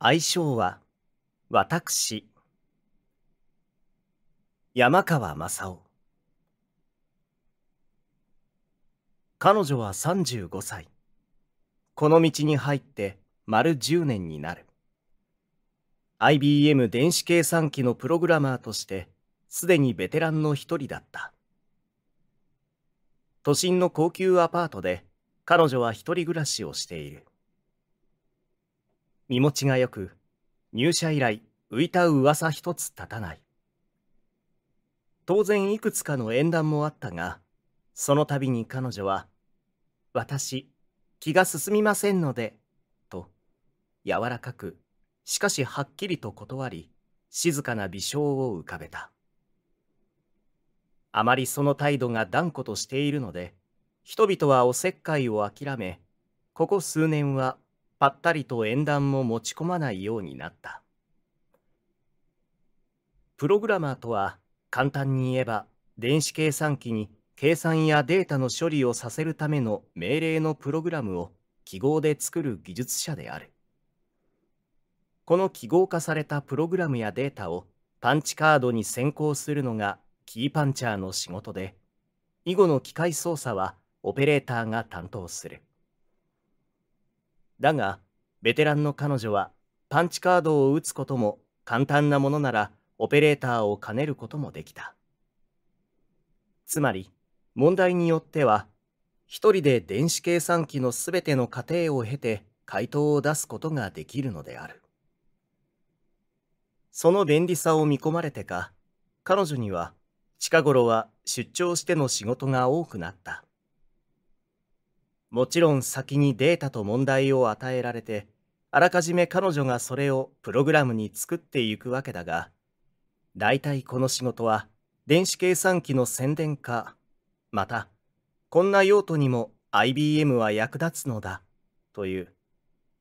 愛称は私山川正夫彼女は35歳この道に入って丸10年になる IBM 電子計算機のプログラマーとしてすでにベテランの一人だった都心の高級アパートで彼女は一人暮らしをしている身持ちがよく、入社以来浮いた噂一つ立たない。当然いくつかの縁談もあったが、その度に彼女は、私、気が進みませんので、と、柔らかく、しかしはっきりと断り、静かな微笑を浮かべた。あまりその態度が断固としているので、人々はおせっかいを諦め、ここ数年はぱったりと縁談も持ち込まないようになったプログラマーとは簡単に言えば電子計算機に計算やデータの処理をさせるための命令のプログラムを記号で作る技術者であるこの記号化されたプログラムやデータをパンチカードに先行するのがキーパンチャーの仕事で以後の機械操作はオペレーターが担当するだがベテランの彼女はパンチカードを打つことも簡単なものならオペレーターを兼ねることもできたつまり問題によっては一人で電子計算機のすべての過程を経て回答を出すことができるのであるその便利さを見込まれてか彼女には近頃は出張しての仕事が多くなったもちろん先にデータと問題を与えられて、あらかじめ彼女がそれをプログラムに作っていくわけだが、大体この仕事は電子計算機の宣伝か、また、こんな用途にも IBM は役立つのだ、という、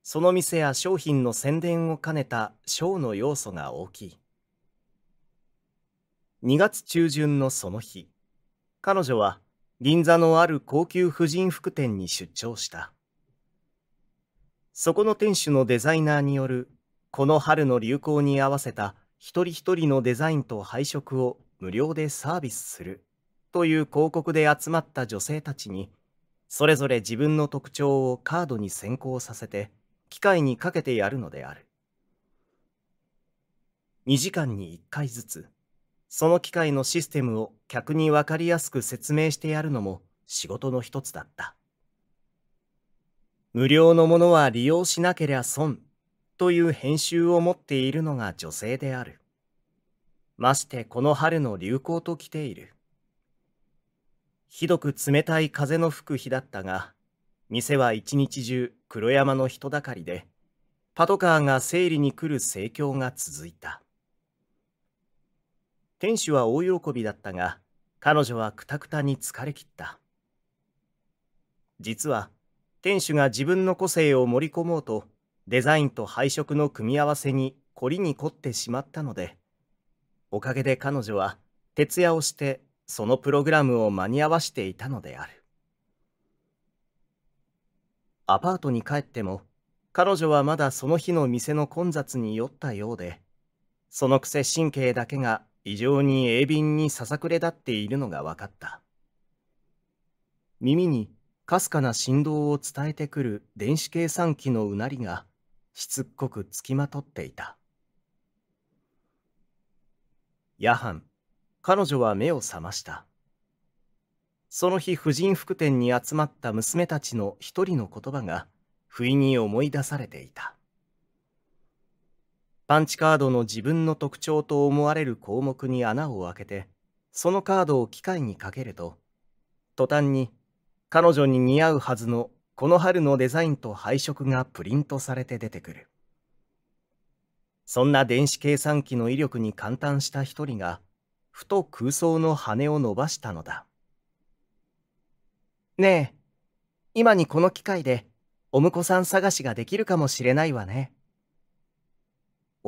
その店や商品の宣伝を兼ねたショーの要素が大きい。2月中旬のその日、彼女は銀座のある高級婦人服店に出張した。そこの店主のデザイナーによる、この春の流行に合わせた一人一人のデザインと配色を無料でサービスするという広告で集まった女性たちに、それぞれ自分の特徴をカードに先行させて、機械にかけてやるのである。2時間に1回ずつ、その機械のシステムを客にわかりやすく説明してやるのも仕事の一つだった。無料のものは利用しなけりゃ損という編集を持っているのが女性である。ましてこの春の流行と来ている。ひどく冷たい風の吹く日だったが、店は一日中黒山の人だかりで、パトカーが整理に来る盛況が続いた。天使は大喜びだったが、彼女はくたくたに疲れ切った。実は、店主が自分の個性を盛り込もうと、デザインと配色の組み合わせに凝りに凝ってしまったので、おかげで彼女は徹夜をしてそのプログラムを間に合わしていたのである。アパートに帰っても、彼女はまだその日の店の混雑に酔ったようで、そのくせ神経だけが非常に鋭敏にささくれ立っているのが分かった耳にかすかな振動を伝えてくる電子計算機のうなりがしつっこくつきまとっていた夜半彼女は目を覚ましたその日婦人服店に集まった娘たちの一人の言葉が不意に思い出されていたパンチカードの自分の特徴と思われる項目に穴を開けて、そのカードを機械にかけると、途端に彼女に似合うはずのこの春のデザインと配色がプリントされて出てくる。そんな電子計算機の威力に感嘆した一人が、ふと空想の羽を伸ばしたのだ。ねえ、今にこの機械でお婿さん探しができるかもしれないわね。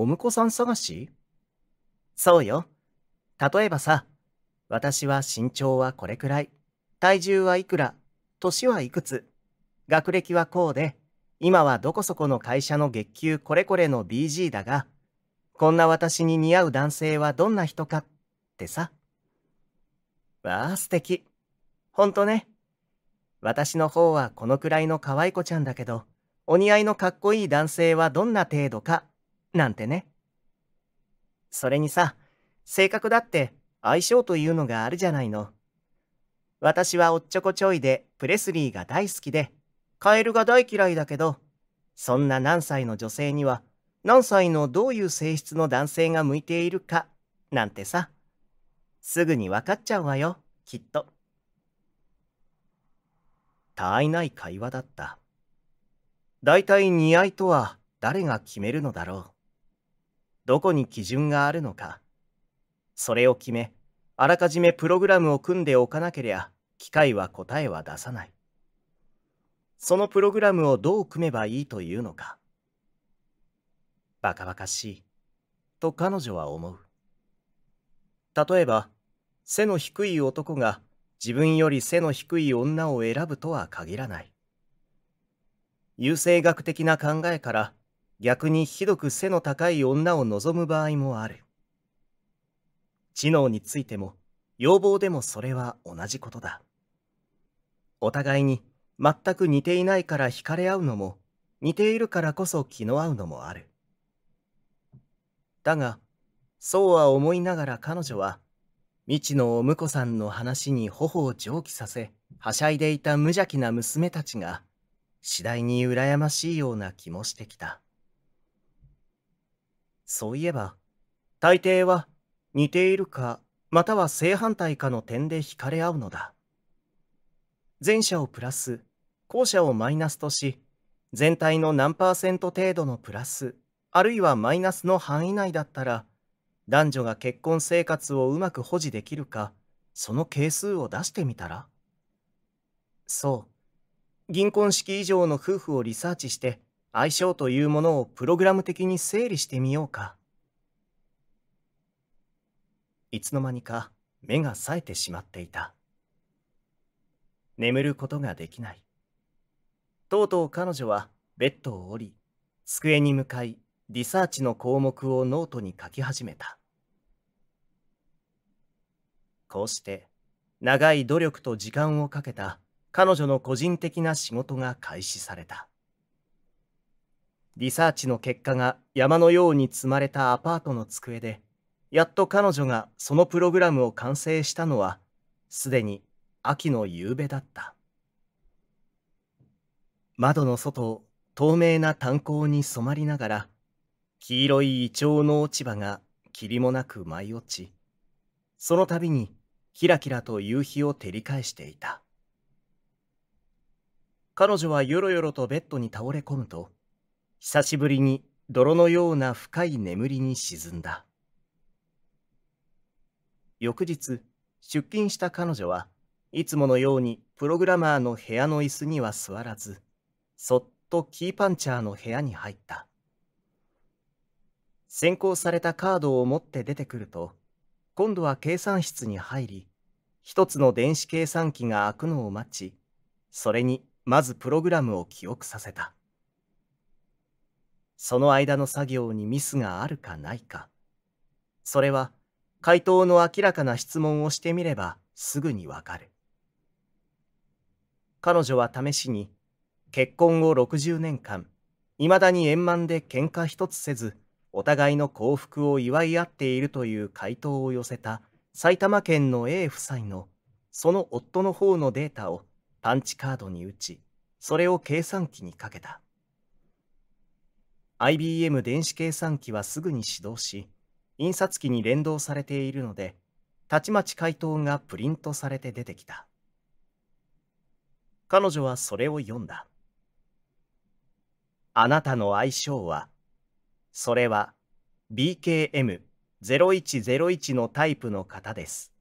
お婿さん探しそうよ。例えばさ、私は身長はこれくらい、体重はいくら、年はいくつ、学歴はこうで、今はどこそこの会社の月給これこれの BG だが、こんな私に似合う男性はどんな人かってさ。わあ、素敵。ほんとね。私の方はこのくらいの可愛い子ちゃんだけど、お似合いのかっこいい男性はどんな程度かなんてね。それにさ、性格だって相性というのがあるじゃないの。私はおっちょこちょいでプレスリーが大好きで、カエルが大嫌いだけど、そんな何歳の女性には何歳のどういう性質の男性が向いているか、なんてさ。すぐに分かっちゃうわよ、きっと。他愛ない会話だった。大体似合いとは誰が決めるのだろう。どこに基準があるのか。それを決め、あらかじめプログラムを組んでおかなけりゃ、機械は答えは出さない。そのプログラムをどう組めばいいというのか。バカバカしい、と彼女は思う。例えば、背の低い男が自分より背の低い女を選ぶとは限らない。優生学的な考えから逆にひどく背の高い女を望む場合もある。知能についても、要望でもそれは同じことだ。お互いに全く似ていないから惹かれ合うのも、似ているからこそ気の合うのもある。だが、そうは思いながら彼女は、未知のお婿さんの話に頬を上気させ、はしゃいでいた無邪気な娘たちが、次第に羨ましいような気もしてきた。そういえば、大抵は似ているか、または正反対かの点で惹かれ合うのだ。前者をプラス、後者をマイナスとし、全体の何パーセント程度のプラス、あるいはマイナスの範囲内だったら、男女が結婚生活をうまく保持できるか、その係数を出してみたらそう。銀婚式以上の夫婦をリサーチして、相性というものをプログラム的に整理してみようかいつの間にか目が冴えてしまっていた眠ることができないとうとう彼女はベッドを降り机に向かいリサーチの項目をノートに書き始めたこうして長い努力と時間をかけた彼女の個人的な仕事が開始されたリサーチの結果が山のように積まれたアパートの机で、やっと彼女がそのプログラムを完成したのは、すでに秋の夕べだった。窓の外を透明な炭鉱に染まりながら、黄色いイチョウの落ち葉が霧もなく舞い落ち、その度にキラキラと夕日を照り返していた。彼女はよろよろとベッドに倒れ込むと、久しぶりに泥のような深い眠りに沈んだ翌日出勤した彼女はいつものようにプログラマーの部屋の椅子には座らずそっとキーパンチャーの部屋に入った先行されたカードを持って出てくると今度は計算室に入り一つの電子計算機が開くのを待ちそれにまずプログラムを記憶させたその間の作業にミスがあるかないか。それは回答の明らかな質問をしてみればすぐにわかる。彼女は試しに結婚後60年間いまだに円満で喧嘩一つせずお互いの幸福を祝い合っているという回答を寄せた埼玉県の A 夫妻のその夫の方のデータをパンチカードに打ちそれを計算機にかけた。IBM 電子計算機はすぐに始動し、印刷機に連動されているので、たちまち回答がプリントされて出てきた。彼女はそれを読んだ。あなたの愛称は、それは BKM0101 のタイプの方です。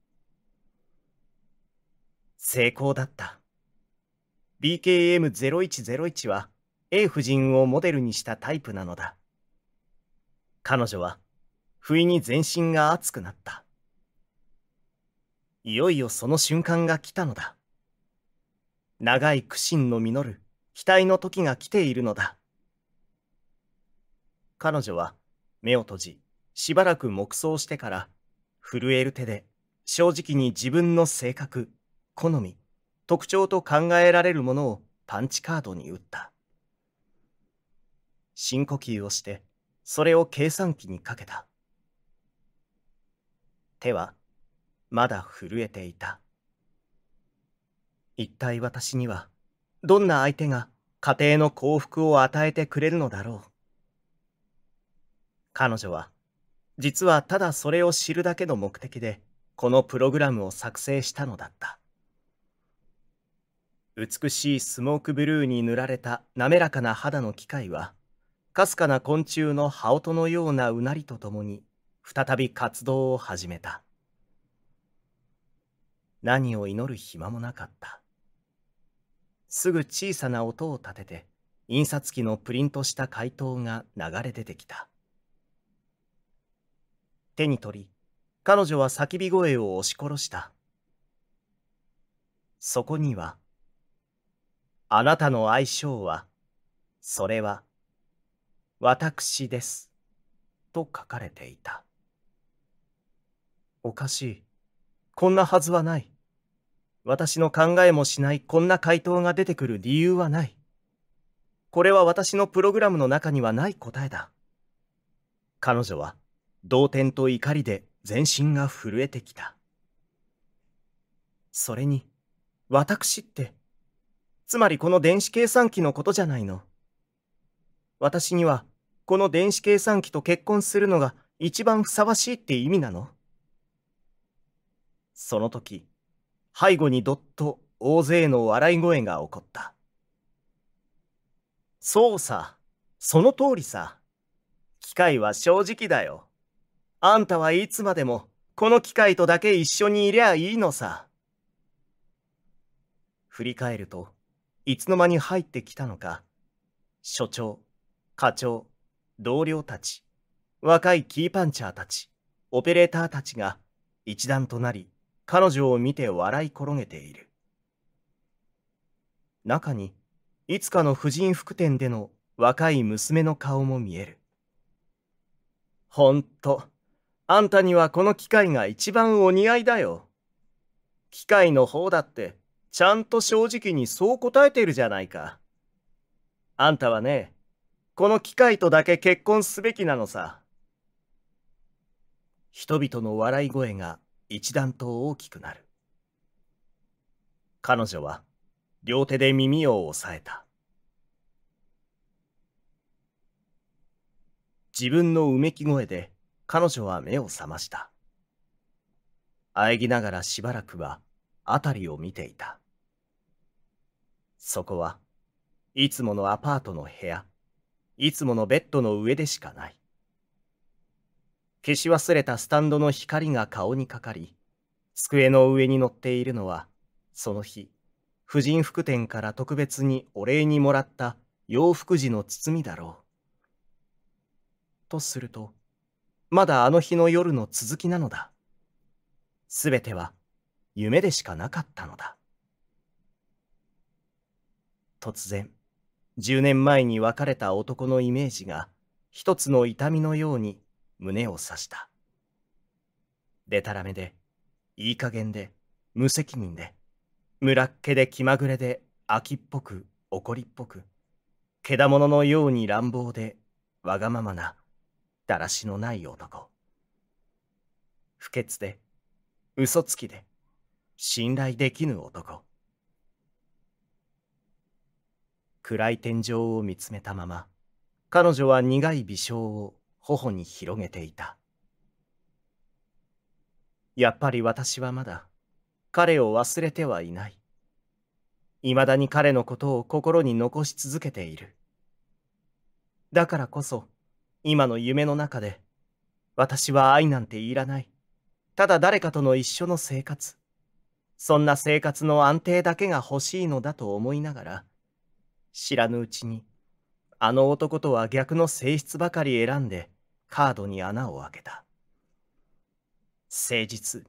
成功だった。BKM0101 は A 夫人をモデルにしたタイプなのだ彼女は不意に全身が熱くなったいよいよその瞬間が来たのだ長い苦心の実る期待の時が来ているのだ彼女は目を閉じしばらく黙想してから震える手で正直に自分の性格好み特徴と考えられるものをパンチカードに打った深呼吸をしてそれを計算機にかけた手はまだ震えていた一体私にはどんな相手が家庭の幸福を与えてくれるのだろう彼女は実はただそれを知るだけの目的でこのプログラムを作成したのだった美しいスモークブルーに塗られた滑らかな肌の機械はかすかな昆虫の羽音のようなうなりとともに再び活動を始めた何を祈る暇もなかったすぐ小さな音を立てて印刷機のプリントした回答が流れ出てきた手に取り彼女は叫び声を押し殺したそこには「あなたの相性はそれは」私です。と書かれていた。おかしい。こんなはずはない。私の考えもしないこんな回答が出てくる理由はない。これは私のプログラムの中にはない答えだ。彼女は、同点と怒りで全身が震えてきた。それに、私って、つまりこの電子計算機のことじゃないの。私にはこの電子計算機と結婚するのが一番ふさわしいって意味なのその時、背後にどっと大勢の笑い声が起こった。そうさ、その通りさ。機械は正直だよ。あんたはいつまでもこの機械とだけ一緒にいりゃいいのさ。振り返ると、いつの間に入ってきたのか、所長、課長、同僚たち、若いキーパンチャーたち、オペレーターたちが一段となり、彼女を見て笑い転げている。中に、いつかの婦人服店での若い娘の顔も見える。ほんと、あんたにはこの機械が一番お似合いだよ。機械の方だって、ちゃんと正直にそう答えてるじゃないか。あんたはね、この機会とだけ結婚すべきなのさ。人々の笑い声が一段と大きくなる。彼女は両手で耳を押さえた。自分のうめき声で彼女は目を覚ました。あえぎながらしばらくは辺りを見ていた。そこはいつものアパートの部屋。いつものベッドの上でしかない。消し忘れたスタンドの光が顔にかかり、机の上に乗っているのは、その日、婦人服店から特別にお礼にもらった洋服時の包みだろう。とすると、まだあの日の夜の続きなのだ。すべては夢でしかなかったのだ。突然、10年前に別れた男のイメージが一つの痛みのように胸を刺した。でたらめで、いい加減で、無責任で、村っ気で気まぐれで、秋っぽく、怒りっぽく、けだもののように乱暴で、わがままな、だらしのない男。不潔で、嘘つきで、信頼できぬ男。暗い天井を見つめたまま彼女は苦い微笑を頬に広げていたやっぱり私はまだ彼を忘れてはいない未だに彼のことを心に残し続けているだからこそ今の夢の中で私は愛なんていらないただ誰かとの一緒の生活そんな生活の安定だけが欲しいのだと思いながら知らぬうちに、あの男とは逆の性質ばかり選んで、カードに穴を開けた。誠実、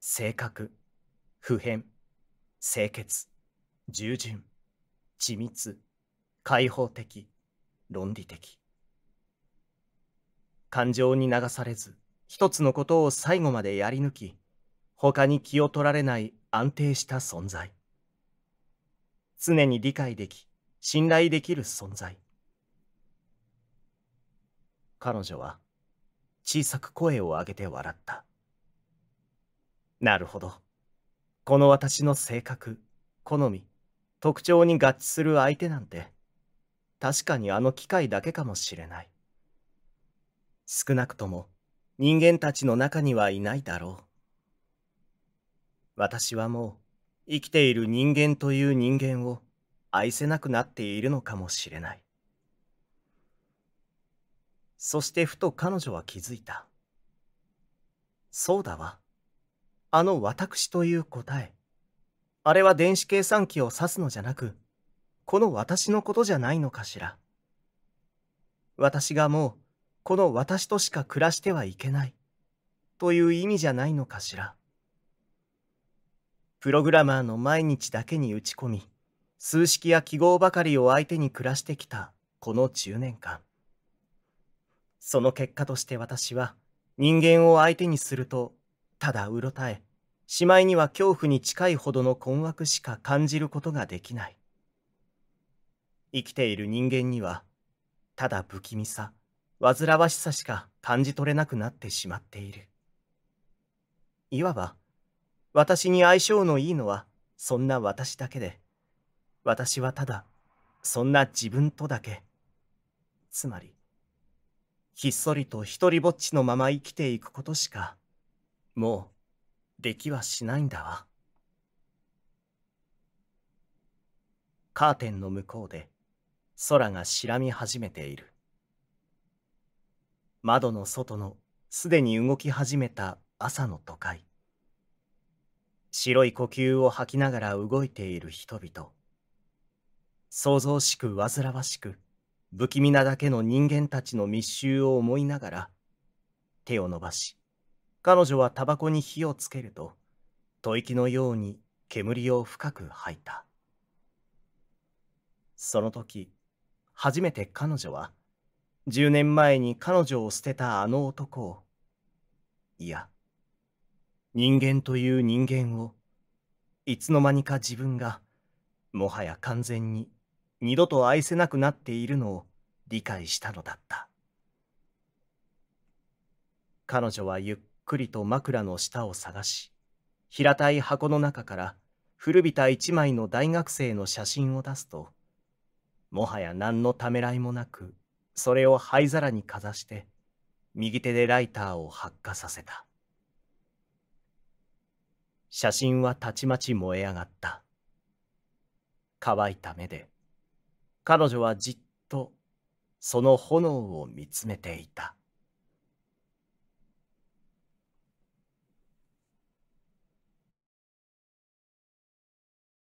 性格、普遍、清潔、従順、緻密、開放的、論理的。感情に流されず、一つのことを最後までやり抜き、他に気を取られない安定した存在。常に理解でき、信頼できる存在。彼女は小さく声を上げて笑った。なるほど。この私の性格、好み、特徴に合致する相手なんて、確かにあの機械だけかもしれない。少なくとも人間たちの中にはいないだろう。私はもう生きている人間という人間を愛せなくなっているのかもしれないそしてふと彼女は気づいたそうだわあの私という答えあれは電子計算機を指すのじゃなくこの私のことじゃないのかしら私がもうこの私としか暮らしてはいけないという意味じゃないのかしらプログラマーの毎日だけに打ち込み数式や記号ばかりを相手に暮らしてきたこの10年間その結果として私は人間を相手にするとただうろたえしまいには恐怖に近いほどの困惑しか感じることができない生きている人間にはただ不気味さ煩わしさしか感じ取れなくなってしまっているいわば私に相性のいいのはそんな私だけで私はただ、そんな自分とだけ、つまり、ひっそりと一りぼっちのまま生きていくことしか、もう、できはしないんだわ。カーテンの向こうで、空が白み始めている。窓の外のすでに動き始めた朝の都会白い呼吸を吐きながら動いている人々想像しく煩わしく、不気味なだけの人間たちの密集を思いながら、手を伸ばし、彼女はタバコに火をつけると、吐息のように煙を深く吐いた。その時、初めて彼女は、10年前に彼女を捨てたあの男を、いや、人間という人間を、いつの間にか自分が、もはや完全に二度と愛せなくなっているのを理解したのだった彼女はゆっくりと枕の下を探し平たい箱の中から古びた一枚の大学生の写真を出すともはや何のためらいもなくそれを灰皿にかざして右手でライターを発火させた写真はたちまち燃え上がった乾いた目で彼女はじっとその炎を見つめていた。